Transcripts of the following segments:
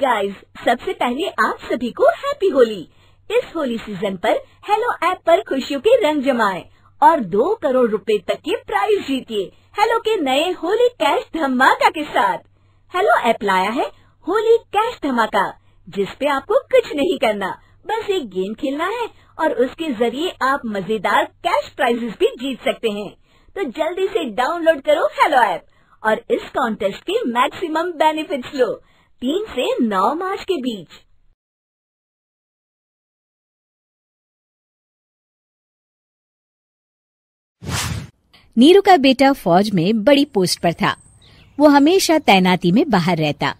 guys सबसे पहले आप सभी को हैप्पी होली इस होली सीजन पर हेलो ऐप पर खुशियों के रंग जमाएं और दो करोड़ रुपए तक के प्राइज जीतिए हेलो के नए होली कैश धमाका के साथ हेलो ऐप लाया है होली कैश धमाका जिस पे आपको कुछ नहीं करना बस एक गेम खेलना है और उसके जरिए आप मजेदार कैश प्राइजेस भी जीत सकते हैं तो जल्दी से डाउनलोड करो हेलो ऐप और इस कॉन्टेस्ट के मैक्सिमम बेनिफिट्स लो तीन से नौ मार्च के बीच नीरू का बेटा फौज में बड़ी पोस्ट पर था वो हमेशा तैनाती में बाहर रहता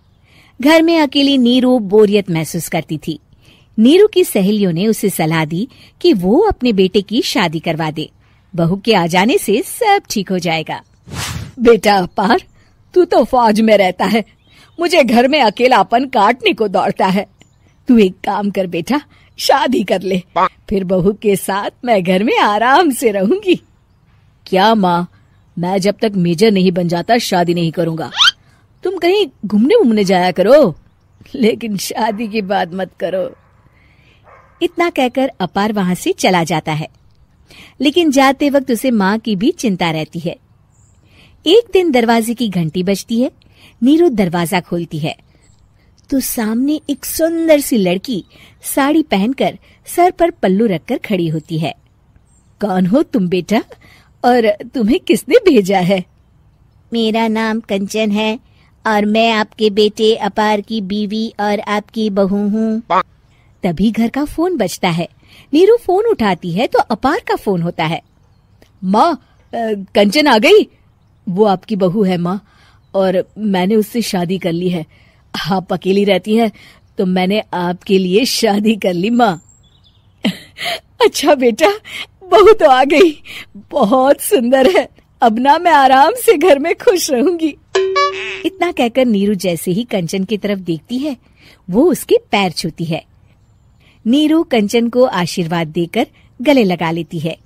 घर में अकेली नीरू बोरियत महसूस करती थी नीरू की सहेलियों ने उसे सलाह दी कि वो अपने बेटे की शादी करवा दे बहू के आ जाने से सब ठीक हो जाएगा बेटा अपार तू तो फौज में रहता है मुझे घर में अकेलापन काटने को दौड़ता है तू एक काम कर बेटा शादी कर ले फिर बहू के साथ मैं घर में आराम से रहूंगी क्या माँ मैं जब तक मेजर नहीं बन जाता शादी नहीं करूंगा तुम कहीं घूमने उमने जाया करो लेकिन शादी की बात मत करो इतना कहकर अपार वहां से चला जाता है लेकिन जाते वक्त उसे माँ की भी चिंता रहती है एक दिन दरवाजे की घंटी बजती है नीरू दरवाजा खोलती है तो सामने एक सुंदर सी लड़की साड़ी पहनकर सर पर पल्लू रखकर खड़ी होती है कौन हो तुम बेटा और तुम्हें किसने भेजा है मेरा नाम कंचन है और मैं आपके बेटे अपार की बीवी और आपकी बहू हूँ तभी घर का फोन बजता है नीरू फोन उठाती है तो अपार का फोन होता है माँ कंचन आ गई वो आपकी बहू है माँ और मैंने उससे शादी कर ली है आप अकेली रहती हैं तो मैंने आपके लिए शादी कर ली माँ अच्छा बेटा बहू तो आ गई बहुत सुंदर है अब ना मैं आराम से घर में खुश रहूंगी इतना कहकर नीरू जैसे ही कंचन की तरफ देखती है वो उसके पैर छूती है नीरू कंचन को आशीर्वाद देकर गले लगा लेती है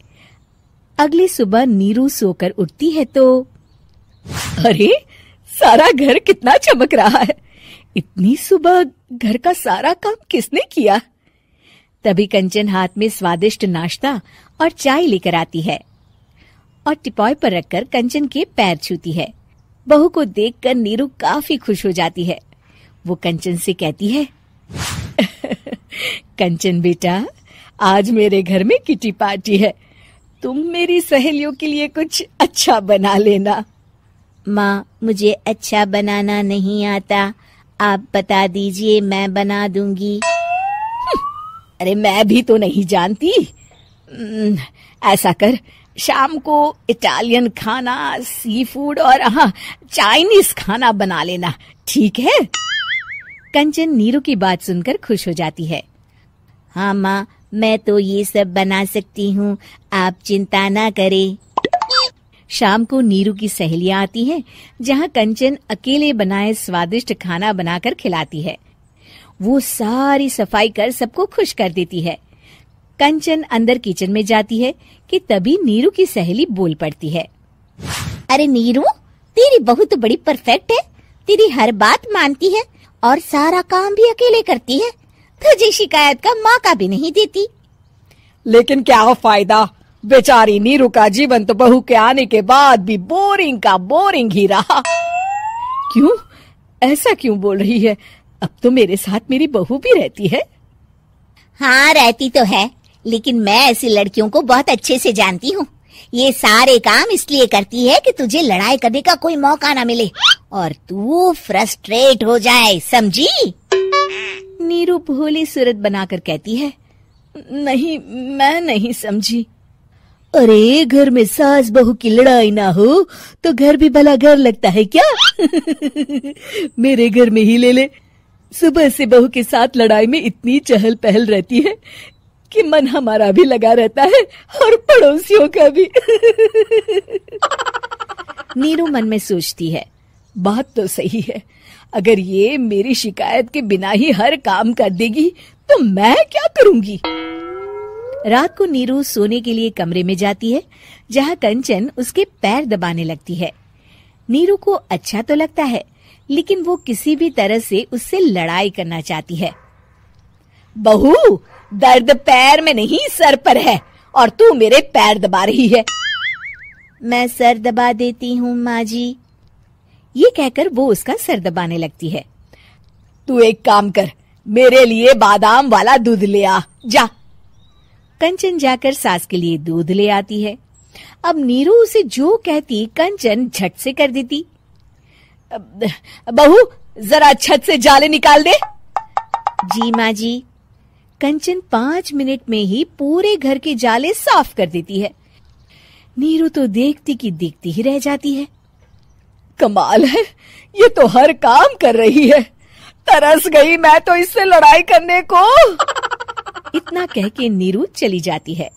अगली सुबह नीरू सोकर उठती है तो अरे सारा घर कितना चमक रहा है इतनी सुबह घर का सारा काम किसने किया तभी कंचन हाथ में स्वादिष्ट नाश्ता और चाय लेकर आती है और टिपॉय पर रखकर कंचन के पैर छूती है बहू को देखकर नीरू काफी खुश हो जाती है वो कंचन से कहती है कंचन बेटा आज मेरे घर में किटी पार्टी है तुम मेरी सहेलियों के लिए कुछ अच्छा बना लेना माँ मुझे अच्छा बनाना नहीं आता आप बता दीजिए मैं बना दूंगी हम्म, अरे मैं भी तो नहीं जानती हम्म, ऐसा कर शाम को इटालियन खाना सी फूड और हाँ चाइनीज खाना बना लेना ठीक है कंचन नीरू की बात सुनकर खुश हो जाती है हाँ माँ मैं तो ये सब बना सकती हूँ आप चिंता ना करें शाम को नीरू की सहेलियां आती हैं, जहां कंचन अकेले बनाए स्वादिष्ट खाना बनाकर खिलाती है वो सारी सफाई कर सबको खुश कर देती है कंचन अंदर किचन में जाती है कि तभी नीरू की सहेली बोल पड़ती है अरे नीरू तेरी बहुत तो बड़ी परफेक्ट है तेरी हर बात मानती है और सारा काम भी अकेले करती है तुझे शिकायत का मौका भी नहीं देती लेकिन क्या फायदा बेचारी नीरू का जीवन तो बहू के आने के बाद भी बोरिंग का बोरिंग ही रहा क्यों ऐसा क्यों बोल रही है अब तो मेरे साथ मेरी बहू भी रहती है हाँ रहती तो है लेकिन मैं ऐसी लड़कियों को बहुत अच्छे से जानती हूँ ये सारे काम इसलिए करती है कि तुझे लड़ाई करने का कोई मौका ना मिले और तू फ्रस्ट्रेट हो जाए समझी नीरू भोली सूरत बनाकर कहती है नहीं मैं नहीं समझी अरे घर में सास बहू की लड़ाई ना हो तो घर भी भला घर लगता है क्या मेरे घर में ही ले ले सुबह से बहू के साथ लड़ाई में इतनी चहल पहल रहती है कि मन हमारा भी लगा रहता है और पड़ोसियों का भी नीरू मन में सोचती है बात तो सही है अगर ये मेरी शिकायत के बिना ही हर काम कर देगी तो मैं क्या करूंगी रात को नीरू सोने के लिए कमरे में जाती है जहाँ कंचन उसके पैर दबाने लगती है नीरू को अच्छा तो लगता है लेकिन वो किसी भी तरह से उससे लड़ाई करना चाहती है बहू दर्द पैर में नहीं सर पर है और तू मेरे पैर दबा रही है मैं सर दबा देती हूँ माँ जी ये कहकर वो उसका सर दबाने लगती है तू एक काम कर मेरे लिए बादाम वाला दूध ले आ जा कंचन जाकर सास के लिए दूध ले आती है अब नीरू उसे जो कहती कंचन झट से कर देती बहू जरा छत से जाले निकाल दे जी माँ जी कंचन पांच मिनट में ही पूरे घर के जाले साफ कर देती है नीरू तो देखती की देखती ही रह जाती है कमाल है ये तो हर काम कर रही है तरस गई मैं तो इससे लड़ाई करने को इतना कह के नीरू चली जाती है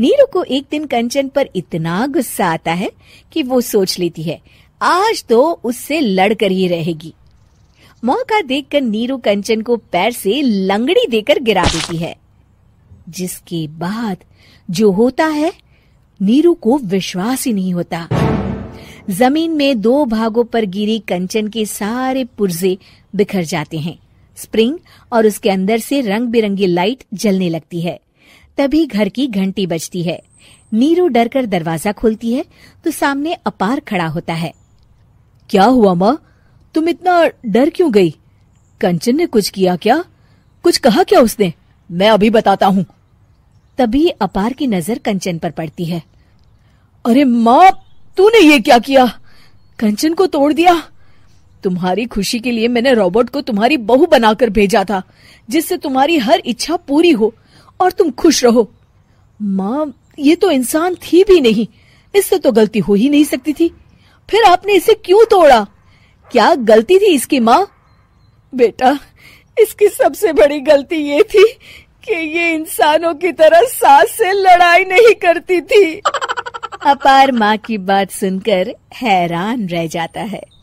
नीरू को एक दिन कंचन पर इतना गुस्सा आता है कि वो सोच लेती है आज तो उससे लड़कर ही रहेगी मौका देखकर नीरू कंचन को पैर से लंगड़ी देकर गिरा देती है जिसके बाद जो होता है नीरू को विश्वास ही नहीं होता जमीन में दो भागों पर गिरी कंचन के सारे पुर्जे बिखर जाते हैं स्प्रिंग और उसके अंदर से रंग बिरंगी लाइट जलने लगती है तभी घर की घंटी बजती है नीरू डरकर दरवाजा खोलती है तो सामने अपार खड़ा होता है क्या हुआ माँ तुम इतना डर क्यों गई कंचन ने कुछ किया क्या कुछ कहा क्या उसने मैं अभी बताता हूँ तभी अपार की नजर कंचन पर पड़ती है अरे माँ तूने ये क्या किया कंचन को तोड़ दिया तुम्हारी खुशी के लिए मैंने रॉबर्ट को तुम्हारी बहू बनाकर भेजा था जिससे तुम्हारी हर इच्छा पूरी हो और तुम खुश रहो माँ ये तो इंसान थी भी नहीं इससे तो गलती हो ही नहीं सकती थी फिर आपने इसे क्यों तोड़ा क्या गलती थी इसकी माँ बेटा इसकी सबसे बड़ी गलती ये थी कि ये इंसानों की तरह सास से लड़ाई नहीं करती थी अपार माँ की बात सुनकर हैरान रह जाता है